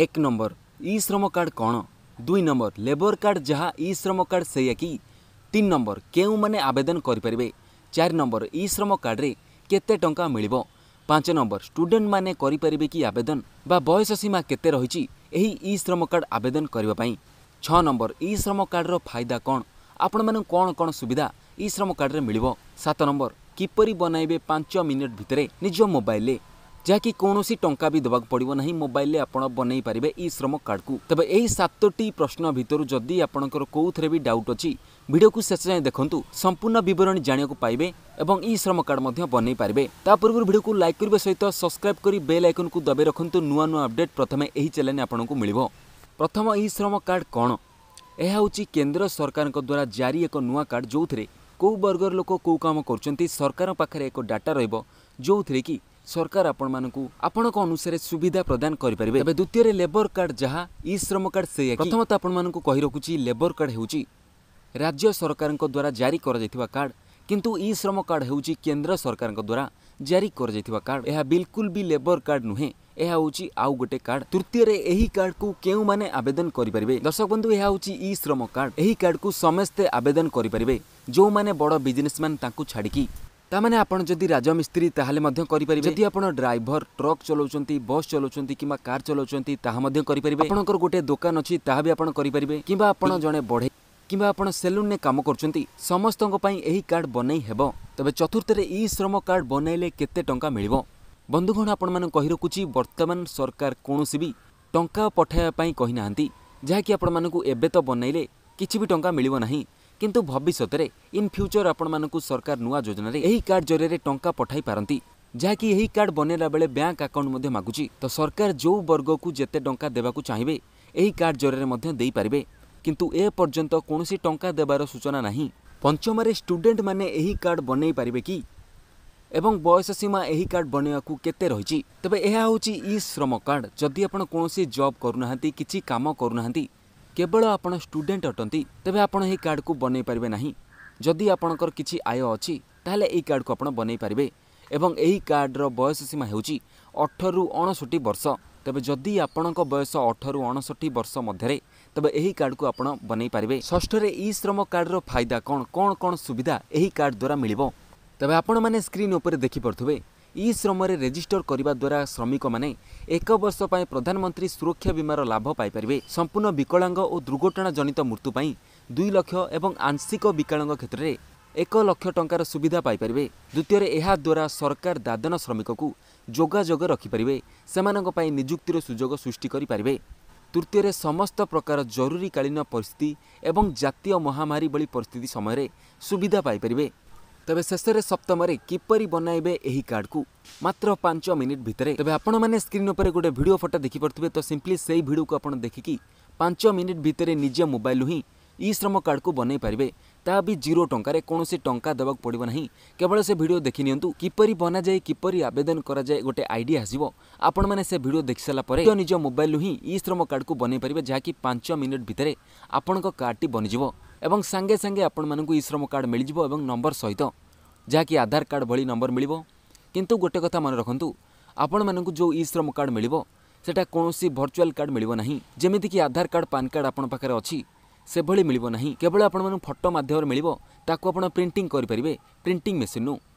ଏକ ନମ୍ବର ଇ ଶ୍ରମ କାର୍ଡ଼ କ'ଣ ଦୁଇ ନମ୍ବର ଲେବର କାର୍ଡ଼ ଯାହା ଇ ଶ୍ରମ କାର୍ଡ଼ ସେଇଆ କି ତିନି ନମ୍ବର କେଉଁମାନେ ଆବେଦନ କରିପାରିବେ ଚାରି ନମ୍ବର ଇ ଶ୍ରମ କାର୍ଡ଼ରେ କେତେ ଟଙ୍କା ମିଳିବ ପାଞ୍ଚ ନମ୍ବର ଷ୍ଟୁଡେଣ୍ଟମାନେ କରିପାରିବେ କି ଆବେଦନ ବା ବୟସ ସୀମା କେତେ ରହିଛି ଏହି ଇ ଶ୍ରମ କାର୍ଡ଼ ଆବେଦନ କରିବା ପାଇଁ ଛଅ ନମ୍ବର ଇ ଶ୍ରମ କାର୍ଡ଼ର ଫାଇଦା କ'ଣ ଆପଣମାନଙ୍କୁ କ'ଣ କ'ଣ ସୁବିଧା ଇ ଶ୍ରମ କାର୍ଡ଼ରେ ମିଳିବ ସାତ ନମ୍ବର କିପରି ବନାଇବେ ପାଞ୍ଚ ମିନିଟ୍ ଭିତରେ ନିଜ ମୋବାଇଲରେ ଯାହାକି କୌଣସି ଟଙ୍କା ବି ଦେବାକୁ ପଡ଼ିବ ନାହିଁ ମୋବାଇଲରେ ଆପଣ ବନେଇ ପାରିବେ ଇ ଶ୍ରମ କାର୍ଡକୁ ତେବେ ଏହି ସାତଟି ପ୍ରଶ୍ନ ଭିତରୁ ଯଦି ଆପଣଙ୍କର କେଉଁଥିରେ ବି ଡାଉଟ୍ ଅଛି ଭିଡ଼ିଓକୁ ଶେଷ ଯାଏଁ ଦେଖନ୍ତୁ ସମ୍ପୂର୍ଣ୍ଣ ବିବରଣୀ ଜାଣିବାକୁ ପାଇବେ ଏବଂ ଇ ଶ୍ରମ କାର୍ଡ଼ ମଧ୍ୟ ବନେଇ ପାରିବେ ତା ପୂର୍ବରୁ ଭିଡ଼ିଓକୁ ଲାଇକ୍ କରିବା ସହିତ ସବସ୍କ୍ରାଇବ୍ କରି ବେଲ୍ ଆଇକନ୍କୁ ଦବାଇ ରଖନ୍ତୁ ନୂଆ ନୂଆ ଅପଡେଟ୍ ପ୍ରଥମେ ଏହି ଚ୍ୟାନେଲ୍ ଆପଣଙ୍କୁ ମିଳିବ ପ୍ରଥମ ଇ ଶ୍ରମ କାର୍ଡ଼ କ'ଣ ଏହା ହେଉଛି କେନ୍ଦ୍ର ସରକାରଙ୍କ ଦ୍ୱାରା ଜାରି ଏକ ନୂଆ କାର୍ଡ଼ ଯେଉଁଥିରେ କେଉଁ ବର୍ଗର ଲୋକ କେଉଁ କାମ କରୁଛନ୍ତି ସରକାରଙ୍କ ପାଖରେ ଏକ ଡାଟା ରହିବ ଯେଉଁଥିରେ କି सरकार आपण मानक आपण अनुसार सुविधा प्रदान करेंगे द्वितीय लेबर कार्ड जहाँ इ श्रम कार्ड से प्रथम तो आपँ रखुची लेबर कार्ड हो राज्य सरकार द्वारा जारी करार्ड किंतु इ श्रम कार्ड हूँ केन्द्र सरकार द्वारा जारी करार्ड यह बिल्कुल भी लेबर कार्ड नुहे यह हूँ आउ गोटे कार्ड तृतीय कार्ड को क्यों मैंने आवेदन करेंगे दर्शक बंधु यह हूँ इ श्रम कार्ड यही कार्ड को समस्ते आवेदन करेंगे जो मैंने बड़ बिजनेसमैन छाड़ी ତାମାନେ ଆପଣ ଯଦି ରାଜମିସ୍ତ୍ରୀ ତାହେଲେ ମଧ୍ୟ କରିପାରିବେ ଯଦି ଆପଣ ଡ୍ରାଇଭର ଟ୍ରକ୍ ଚଲାଉଛନ୍ତି ବସ୍ ଚଲାଉଛନ୍ତି କିମ୍ବା କାର୍ ଚଲାଉଛନ୍ତି ତାହା ମଧ୍ୟ କରିପାରିବେ ଆପଣଙ୍କର ଗୋଟିଏ ଦୋକାନ ଅଛି ତାହା ବି ଆପଣ କରିପାରିବେ କିମ୍ବା ଆପଣ ଜଣେ ବଢ଼େଇ କିମ୍ବା ଆପଣ ସେଲୁନ୍ରେ କାମ କରୁଛନ୍ତି ସମସ୍ତଙ୍କ ପାଇଁ ଏହି କାର୍ଡ଼ ବନେଇ ହେବ ତେବେ ଚତୁର୍ଥରେ ଇ ଶ୍ରମ କାର୍ଡ଼ ବନେଇଲେ କେତେ ଟଙ୍କା ମିଳିବ ବନ୍ଧୁଗଣ ଆପଣମାନଙ୍କୁ କହି ରଖୁଛି ବର୍ତ୍ତମାନ ସରକାର କୌଣସି ବି ଟଙ୍କା ପଠାଇବା ପାଇଁ କହିନାହାନ୍ତି ଯାହାକି ଆପଣମାନଙ୍କୁ ଏବେ ତ ବନେଇଲେ କିଛି ବି ଟଙ୍କା ମିଳିବ ନାହିଁ କିନ୍ତୁ ଭବିଷ୍ୟତରେ ଇନ୍ ଫ୍ୟୁଚର୍ ଆପଣମାନଙ୍କୁ ସରକାର ନୂଆ ଯୋଜନାରେ ଏହି କାର୍ଡ଼ ଜରିଆରେ ଟଙ୍କା ପଠାଇ ପାରନ୍ତି ଯାହାକି ଏହି କାର୍ଡ଼ ବନେଇଲା ବେଳେ ବ୍ୟାଙ୍କ ଆକାଉଣ୍ଟ ମଧ୍ୟ ମାଗୁଛି ତ ସରକାର ଯେଉଁ ବର୍ଗକୁ ଯେତେ ଟଙ୍କା ଦେବାକୁ ଚାହିଁବେ ଏହି କାର୍ଡ଼ ଜରିଆରେ ମଧ୍ୟ ଦେଇପାରିବେ କିନ୍ତୁ ଏ ପର୍ଯ୍ୟନ୍ତ କୌଣସି ଟଙ୍କା ଦେବାର ସୂଚନା ନାହିଁ ପଞ୍ଚମରେ ଷ୍ଟୁଡେଣ୍ଟମାନେ ଏହି କାର୍ଡ଼ ବନେଇ ପାରିବେ କି ଏବଂ ବୟସ ସୀମା ଏହି କାର୍ଡ଼ ବନେଇବାକୁ କେତେ ରହିଛି ତେବେ ଏହା ହେଉଛି ଇ ଶ୍ରମ କାର୍ଡ଼ ଯଦି ଆପଣ କୌଣସି ଜବ୍ କରୁନାହାନ୍ତି କିଛି କାମ କରୁନାହାନ୍ତି କେବଳ ଆପଣ ଷ୍ଟୁଡେଣ୍ଟ ଅଟନ୍ତି ତେବେ ଆପଣ ଏହି କାର୍ଡ଼କୁ ବନେଇ ପାରିବେ ନାହିଁ ଯଦି ଆପଣଙ୍କର କିଛି ଆୟ ଅଛି ତାହେଲେ ଏହି କାର୍ଡ଼କୁ ଆପଣ ବନେଇ ପାରିବେ ଏବଂ ଏହି କାର୍ଡ଼ର ବୟସ ସୀମା ହେଉଛି ଅଠରରୁ ଅଣଷଠି ବର୍ଷ ତେବେ ଯଦି ଆପଣଙ୍କ ବୟସ ଅଠରରୁ ଅଣଷଠି ବର୍ଷ ମଧ୍ୟରେ ତେବେ ଏହି କାର୍ଡ଼କୁ ଆପଣ ବନେଇ ପାରିବେ ଷଷ୍ଠରେ ଇ ଶ୍ରମ କାର୍ଡ଼ର ଫାଇଦା କ'ଣ କ'ଣ କ'ଣ ସୁବିଧା ଏହି କାର୍ଡ଼ ଦ୍ୱାରା ମିଳିବ ତେବେ ଆପଣମାନେ ସ୍କ୍ରିନ୍ ଉପରେ ଦେଖିପାରୁଥିବେ ଇ ଶ୍ରମରେ ରେଜିଷ୍ଟର କରିବା ଦ୍ୱାରା ଶ୍ରମିକମାନେ ଏକ ବର୍ଷ ପାଇଁ ପ୍ରଧାନମନ୍ତ୍ରୀ ସୁରକ୍ଷା ବୀମାର ଲାଭ ପାଇପାରିବେ ସମ୍ପୂର୍ଣ୍ଣ ବିକଳାଙ୍ଗ ଓ ଦୁର୍ଘଟଣା ଜନିତ ମୃତ୍ୟୁ ପାଇଁ ଦୁଇ ଲକ୍ଷ ଏବଂ ଆଂଶିକ ବିକଳାଙ୍ଗ କ୍ଷେତ୍ରରେ ଏକ ଲକ୍ଷ ଟଙ୍କାର ସୁବିଧା ପାଇପାରିବେ ଦ୍ୱିତୀୟରେ ଏହା ଦ୍ୱାରା ସରକାର ଦାଦନ ଶ୍ରମିକକୁ ଯୋଗାଯୋଗ ରଖିପାରିବେ ସେମାନଙ୍କ ପାଇଁ ନିଯୁକ୍ତିର ସୁଯୋଗ ସୃଷ୍ଟି କରିପାରିବେ ତୃତୀୟରେ ସମସ୍ତ ପ୍ରକାର ଜରୁରୀକାଳୀନ ପରିସ୍ଥିତି ଏବଂ ଜାତୀୟ ମହାମାରୀ ଭଳି ପରିସ୍ଥିତି ସମୟରେ ସୁବିଧା ପାଇପାରିବେ ତେବେ ଶେଷରେ ସପ୍ତମରେ କିପରି ବନାଇବେ ଏହି କାର୍ଡ଼କୁ ମାତ୍ର ପାଞ୍ଚ ମିନିଟ୍ ଭିତରେ ତେବେ ଆପଣମାନେ ସ୍କ୍ରିନ୍ ଉପରେ ଗୋଟେ ଭିଡ଼ିଓ ଫଟୋ ଦେଖିପାରୁଥିବେ ତ ସିମ୍ପଲି ସେଇ ଭିଡ଼ିଓକୁ ଆପଣ ଦେଖିକି ପାଞ୍ଚ ମିନିଟ୍ ଭିତରେ ନିଜ ମୋବାଇଲରୁ ହିଁ ଇ ଶ୍ରମ କାର୍ଡ଼କୁ ବନେଇ ପାରିବେ ତାହା ବି ଜିରୋ ଟଙ୍କାରେ କୌଣସି ଟଙ୍କା ଦେବାକୁ ପଡ଼ିବ ନାହିଁ କେବଳ ସେ ଭିଡ଼ିଓ ଦେଖିନିଅନ୍ତୁ କିପରି ବନାଯାଏ କିପରି ଆବେଦନ କରାଯାଏ ଗୋଟେ ଆଇଡ଼ିଆ ଆସିବ ଆପଣମାନେ ସେ ଭିଡ଼ିଓ ଦେଖିସାରିଲା ପରେ ନିଜ ମୋବାଇଲରୁ ହିଁ ଇ ଶ୍ରମ କାର୍ଡ଼କୁ ବନେଇ ପାରିବେ ଯାହାକି ପାଞ୍ଚ ମିନିଟ୍ ଭିତରେ ଆପଣଙ୍କ କାର୍ଡ଼ଟି ବନିଯିବ এবং সঙ্গে সঙ্গে আপন মানন কো ই শ্রম কার্ড মিলিবো এবং নাম্বার সহিত যা কি আধার কার্ড ভলি নাম্বার মিলিবো কিন্তু গটে কথা মনে রাখন্তু আপন মানন কো যে ই শ্রম কার্ড মিলিবো সেটা কোনসি ভার্চুয়াল কার্ড মিলিবো নাহি জেমিতে কি আধার কার্ড প্যান কার্ড আপন পাকরে অচি সে ভলি মিলিবো নাহি কেবল আপন মানন ফটো মাধ্যমৰ মিলিবো তাকু আপন প্রিন্টিং কৰি পৰিবে প্রিন্টিং মেশিন